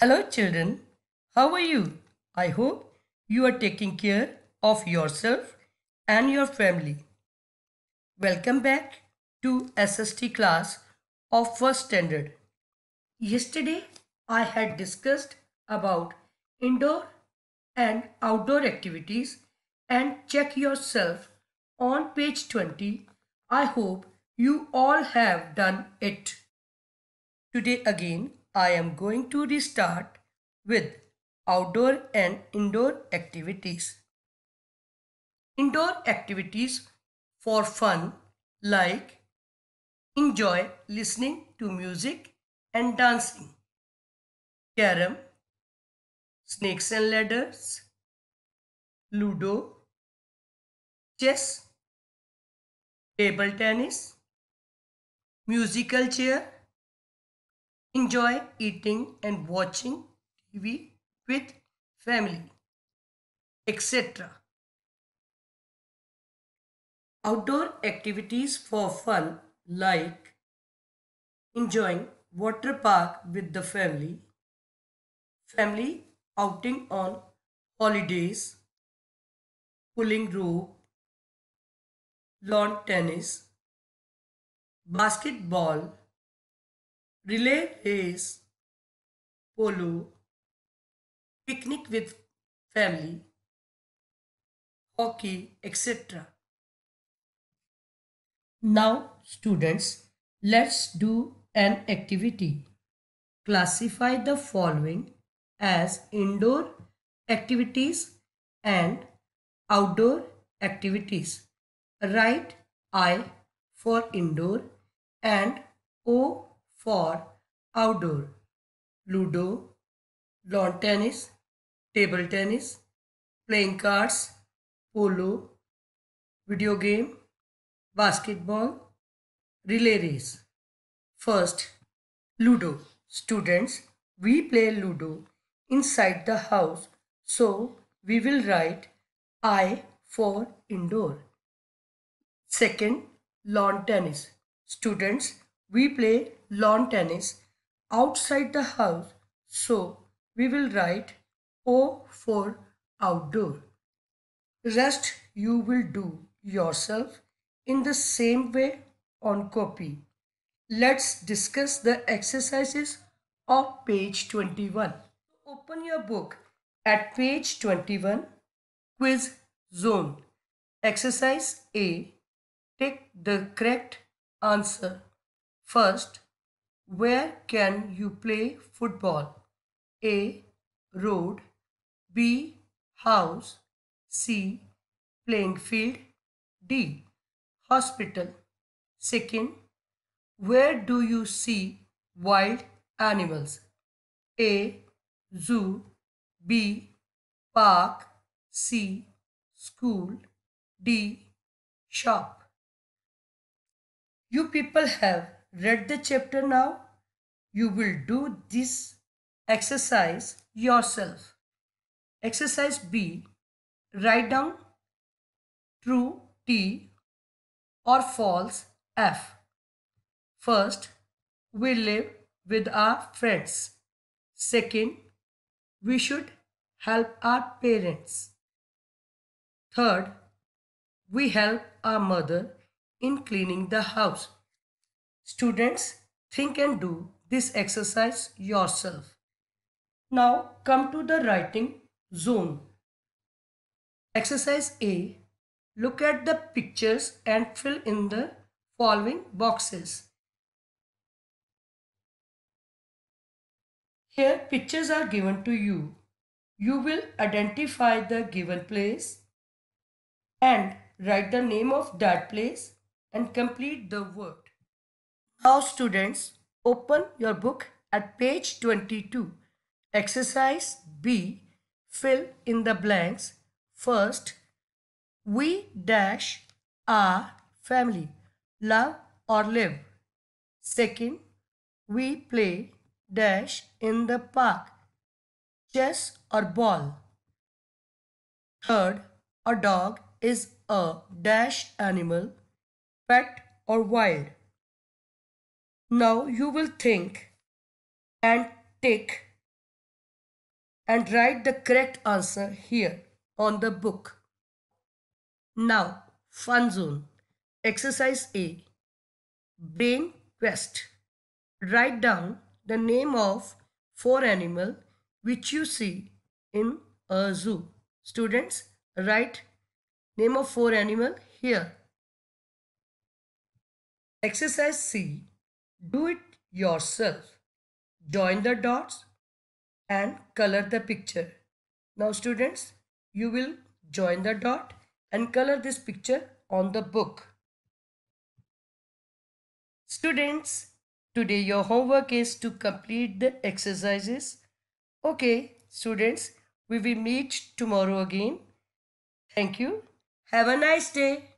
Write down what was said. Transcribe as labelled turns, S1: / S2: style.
S1: Hello, children. How are you? I hope you are taking care of yourself and your family. Welcome back to SST class of first standard. Yesterday, I had discussed about indoor and outdoor activities and check yourself on page 20. I hope you all have done it. Today again, I am going to restart with outdoor and indoor activities. Indoor activities for fun like enjoy listening to music and dancing, carom, snakes and
S2: ladders, ludo, chess,
S1: table tennis, musical chair, Enjoy eating and watching TV with family,
S2: etc.
S1: Outdoor activities for fun like enjoying water park with the family, family outing on
S2: holidays, pulling rope, lawn tennis, basketball, relay race, polo, picnic with family, hockey, etc.
S1: Now, students, let's do an activity. Classify the following as indoor activities and outdoor activities. Write I for indoor and O for outdoor ludo, lawn tennis, table tennis, playing cards, polo, video game, basketball, relay race. First, ludo. Students, we play ludo inside the house, so we will write I for indoor. Second, lawn tennis. Students, we play lawn tennis outside the house, so we will write O oh, for outdoor. Rest you will do yourself in the same way on copy. Let's discuss the exercises of page 21. Open your book at page 21, quiz zone. Exercise A. Take the correct answer. First, where can you play football? A. Road. B. House. C. Playing field. D. Hospital. Second. Where do you see wild animals? A. Zoo. B. Park. C. School. D. Shop. You people have read the chapter now, you will do this exercise yourself. Exercise B Write down true T or false F. First, we live with our friends. Second, we should help our parents. Third, we help our mother in cleaning the house. Students, think and do this exercise yourself. Now come to the writing zone. Exercise A. Look at the pictures and fill in the following boxes. Here pictures are given to you. You will identify the given place and write the name of that place and complete the word. Now students, open your book at page 22. Exercise B. Fill in the blanks. First, we dash are family, love or live. Second, we play dash in the park, chess or ball. Third, a dog is a dash animal, pet or wild. Now you will think and take, and write the correct answer here on the book. Now, Fun Zone. Exercise A. Brain Quest. Write down the name of four animal which you see in a zoo. Students, write name of four animal here. Exercise C. Do it yourself. Join the dots and color the picture. Now students, you will join the dot and color this picture on the book. Students, today your homework is to complete the exercises. Okay, students, we will meet tomorrow again. Thank you. Have a nice day.